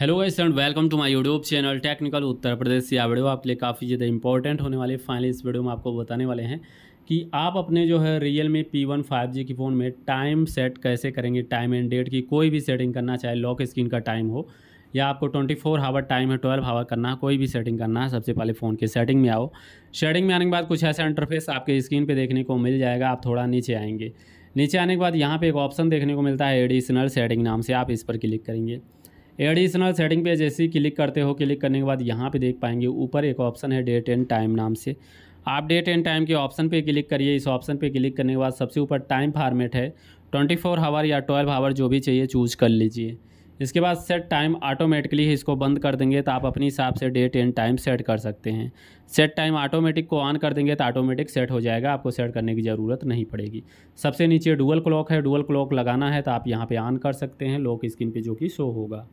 hello guys and welcome to my YouTube channel technical Uttar Pradesh या video आपके लिए काफ़ी ज़्यादा इंपॉर्टेंट होने वाले फाइनल इस वीडियो में आपको बताने वाले हैं कि आप अपने जो है Realme P one five G के फ़ोन में टाइम सेट कैसे करेंगे टाइम एंड डेट की कोई भी सेटिंग करना चाहे लॉक स्क्रीन का टाइम हो या आपको ट्वेंटी फोर हावर टाइम है ट्वेल्व हावर करना है कोई भी सेटिंग करना है सबसे पहले फ़ोन के सेटिंग में आओ सेटिंग में आने के बाद कुछ ऐसा इंटरफेस आपके स्क्रीन पर देखने को मिल जाएगा आप थोड़ा नीचे आएंगे नीचे आने के बाद यहाँ पर एक ऑप्शन देखने को मिलता है एडिशनल सेटिंग नाम से आप इस पर क्लिक करेंगे एडिशनल सेटिंग पे जैसे ही क्लिक करते हो क्लिक करने के बाद यहाँ पे देख पाएंगे ऊपर एक ऑप्शन है डेट एंड टाइम नाम से आप डेट एंड टाइम के ऑप्शन पे क्लिक करिए इस ऑप्शन पे क्लिक करने के बाद सबसे ऊपर टाइम फार्मेट है ट्वेंटी फोर हावर या ट्वेल्व हावर जो भी चाहिए चूज कर लीजिए इसके बाद सेट टाइम ऑटोमेटिकली इसको बंद कर देंगे तो आप अपने हिसाब से डेट एंड टाइम सेट कर सकते हैं सेट टाइम ऑटोमेटिक को ऑन कर देंगे तो ऑटोमेटिक सेट हो जाएगा आपको सेट करने की ज़रूरत नहीं पड़ेगी सबसे नीचे डुअल क्लॉक है डुअल क्लॉक लगाना है तो आप यहाँ पे ऑन कर सकते हैं लॉक स्क्रीन पे जो कि शो होगा